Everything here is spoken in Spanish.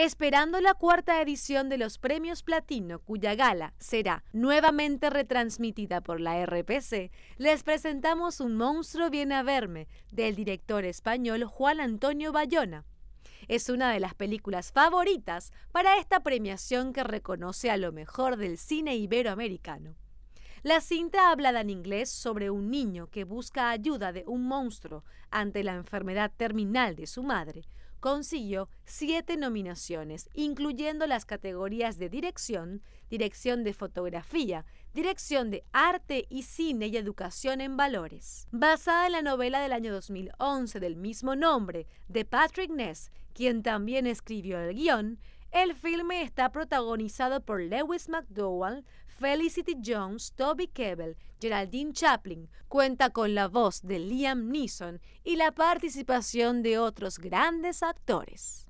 Esperando la cuarta edición de los Premios Platino, cuya gala será nuevamente retransmitida por la RPC, les presentamos Un monstruo viene a verme del director español Juan Antonio Bayona. Es una de las películas favoritas para esta premiación que reconoce a lo mejor del cine iberoamericano. La cinta hablada en inglés sobre un niño que busca ayuda de un monstruo ante la enfermedad terminal de su madre consiguió siete nominaciones, incluyendo las categorías de dirección, dirección de fotografía, dirección de arte y cine y educación en valores. Basada en la novela del año 2011 del mismo nombre de Patrick Ness, quien también escribió el guión, el filme está protagonizado por Lewis McDowell, Felicity Jones, Toby Kebbell, Geraldine Chaplin. Cuenta con la voz de Liam Neeson y la participación de otros grandes actores.